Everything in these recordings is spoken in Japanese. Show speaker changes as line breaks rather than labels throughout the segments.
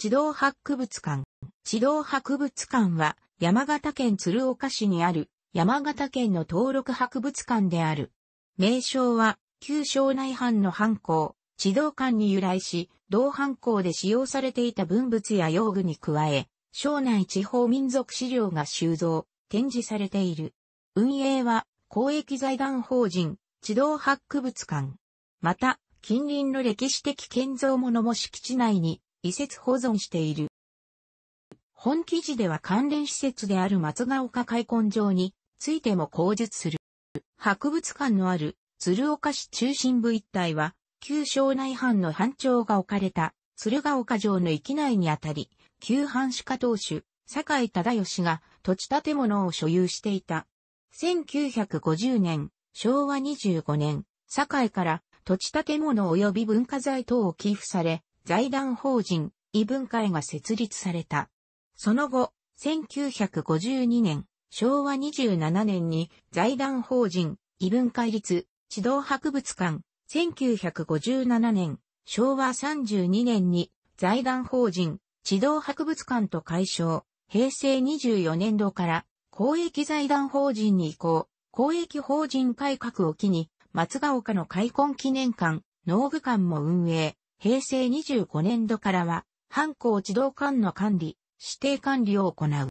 地道博物館。地道博物館は山形県鶴岡市にある山形県の登録博物館である。名称は旧庄内藩の藩校、地道館に由来し、同藩校で使用されていた文物や用具に加え、庄内地方民族資料が収蔵、展示されている。運営は公益財団法人地道博物館。また、近隣の歴史的建造物も敷地内に移設保存している。本記事では関連施設である松ヶ丘開墾場についても口述する。博物館のある鶴岡市中心部一帯は、旧省内藩の藩庁が置かれた鶴岡城の域内にあたり、旧藩主家当主、坂井忠義が土地建物を所有していた。1950年、昭和25年、堺から土地建物及び文化財等を寄付され、財団法人、異文化会が設立された。その後、1952年、昭和27年に財団法人、異文化立、地道博物館、1957年、昭和32年に財団法人、地道博物館と解消、平成24年度から公益財団法人に移行、公益法人改革を機に、松ヶ丘の開墾記念館、農具館も運営、平成25年度からは、藩校児童館の管理、指定管理を行う。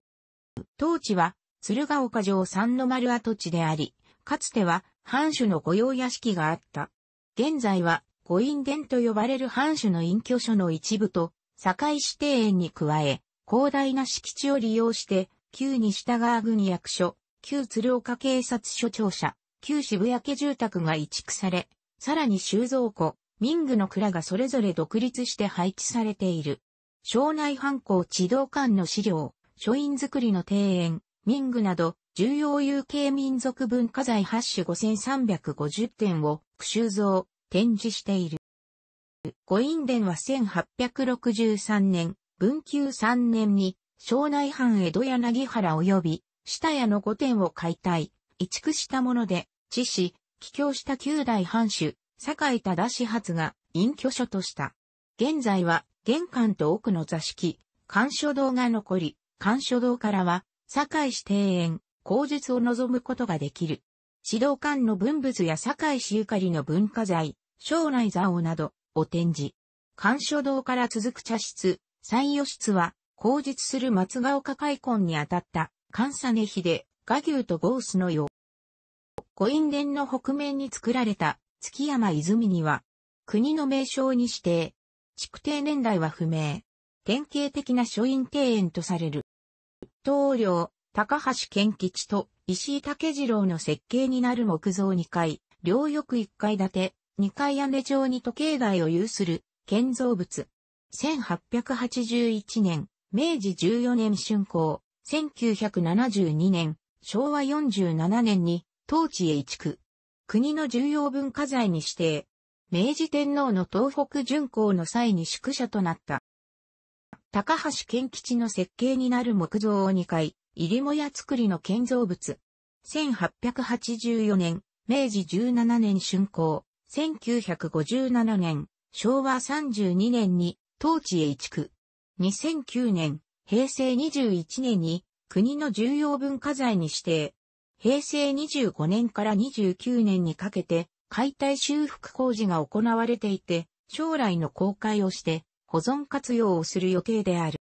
当地は、鶴岡城三の丸跡地であり、かつては、藩主の御用屋敷があった。現在は、御院殿と呼ばれる藩主の隠居所の一部と、堺市庭園に加え、広大な敷地を利用して、旧西田川郡役所、旧鶴岡警察署庁舎、旧渋谷家住宅が移築され、さらに収蔵庫、民具の蔵がそれぞれ独立して配置されている。庄内藩校地道館の資料、書院作りの庭園、民具など、重要有形民族文化財8種5350点を、収蔵、展示している。五院伝は1863年、文久3年に、庄内藩江戸柳原及び、下屋の五点を解体、移築したもので、知事、帰郷した九代藩主、坂井忠始発が隠居所とした。現在は玄関と奥の座敷、干渉堂が残り、干渉堂からは、堺市庭園、口述を望むことができる。指導館の文物や堺市ゆかりの文化財、将来蔵王などを展示。干渉堂から続く茶室、採用室は、口述する松ヶ丘開墾にあたった、関佐根秀、画牛とゴースのよう。五院殿の北面に作られた月山泉には、国の名称に指定、築定年代は不明、典型的な書院庭園とされる。東梁、高橋健吉と石井武次郎の設計になる木造2階、両翼1階建て、2階屋根上に時計台を有する建造物。1881年、明治14年竣工、1972年、昭和47年に、当地へ移築。国の重要文化財に指定。明治天皇の東北巡行の際に宿舎となった。高橋健吉の設計になる木造を2階、入も屋造りの建造物。1884年、明治17年竣工。1957年、昭和32年に、当地へ移築。2009年、平成21年に、国の重要文化財に指定。平成25年から29年にかけて解体修復工事が行われていて、将来の公開をして保存活用をする予定である。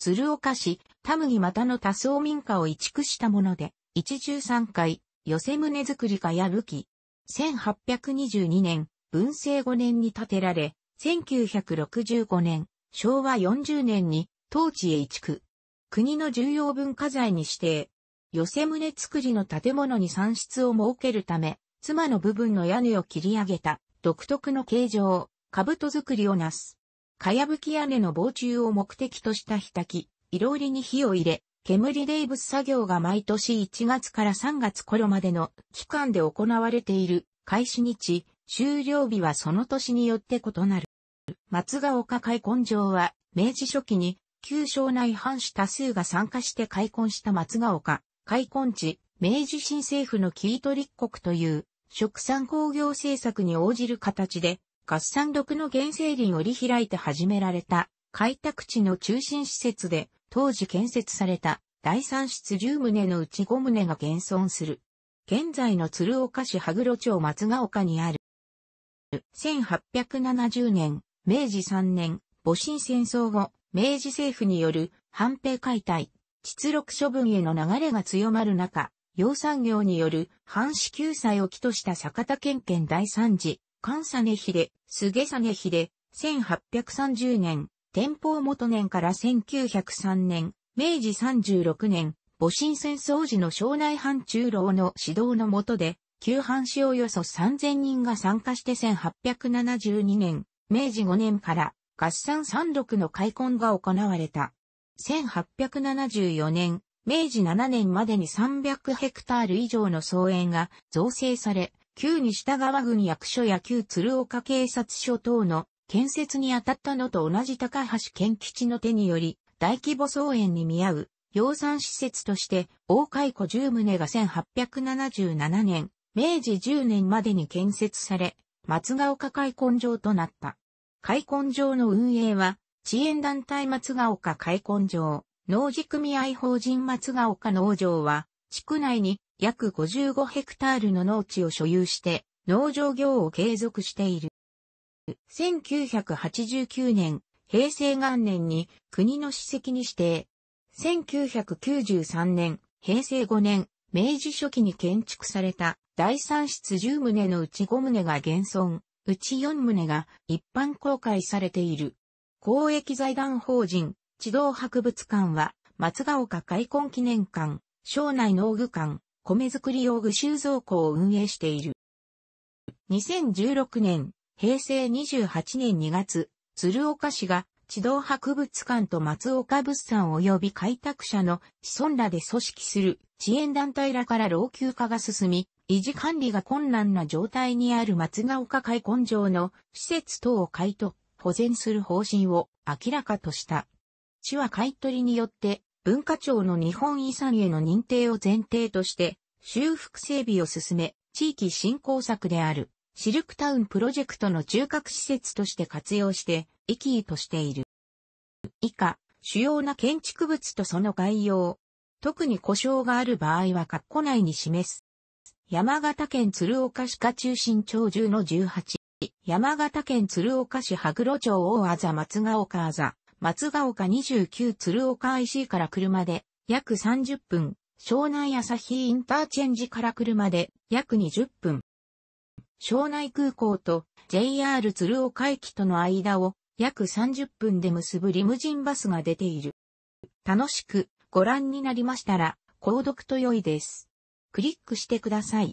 鶴岡市、田麦又の多層民家を移築したもので、一十三回、寄せ棟作りかやるき、1822年、文政5年に建てられ、1965年、昭和40年に、当地へ移築。国の重要文化財に指定。寄せ棟造りの建物に産出を設けるため、妻の部分の屋根を切り上げた独特の形状、兜作りをなす。かやぶき屋根の防虫を目的とした日焚き、色織りに火を入れ、煙ブ物作業が毎年1月から3月頃までの期間で行われている開始日、終了日はその年によって異なる。松ヶ丘開墾場は明治初期に旧省内藩主多数が参加して開墾した松ヶ丘開墾地、明治新政府のキート立国という食産工業政策に応じる形で、合産6の原生林を利開いて始められた開拓地の中心施設で当時建設された第三室10棟のうち5棟が現存する。現在の鶴岡市羽黒町松ヶ丘にある。1870年、明治3年、戊辰戦争後、明治政府による反平解体、実録処分への流れが強まる中、養産業による藩士救済を起とした坂田県県第三次、関実秀、菅実秀、1830年、天保元年から1903年、明治36年、戊辰戦争時の省内藩中老の指導のもとで、旧藩士およそ3000人が参加して1872年、明治5年から合算三六の開墾が行われた。1874年、明治7年までに300ヘクタール以上の草園が造成され、旧西田川郡役所や旧鶴岡警察署等の建設に当たったのと同じ高橋県吉の手により、大規模草園に見合う、養蚕施設として、大海湖10棟が1877年、明治10年までに建設され、松ヶ丘開墾場となった。海根場の運営は、支援団体松ヶ丘開墾場、農事組合法人松ヶ丘農場は、地区内に約55ヘクタールの農地を所有して、農場業を継続している。1989年、平成元年に国の史跡に指定。1993年、平成5年、明治初期に建築された第三室10棟のうち5棟が現存、うち4棟が一般公開されている。公益財団法人、地道博物館は、松ヶ丘開墾記念館、省内農具館、米作り用具収蔵庫を運営している。2016年、平成28年2月、鶴岡市が地道博物館と松岡物産及び開拓者の子孫らで組織する支援団体らから老朽化が進み、維持管理が困難な状態にある松ヶ丘開墾場の施設等を買い取っ保全する方針を明らかとした。市は買取によって文化庁の日本遺産への認定を前提として、修復整備を進め、地域振興策である、シルクタウンプロジェクトの中核施設として活用して、意義としている。以下、主要な建築物とその概要。特に故障がある場合は括弧内に示す。山形県鶴岡市下中心町中の18。山形県鶴岡市羽黒町大あざ松ヶ丘あざ、松ヶ丘29鶴岡 IC から車で約30分、湘南朝日インターチェンジから車で約20分。庄内空港と JR 鶴岡駅との間を約30分で結ぶリムジンバスが出ている。楽しくご覧になりましたら、購読と良いです。クリックしてください。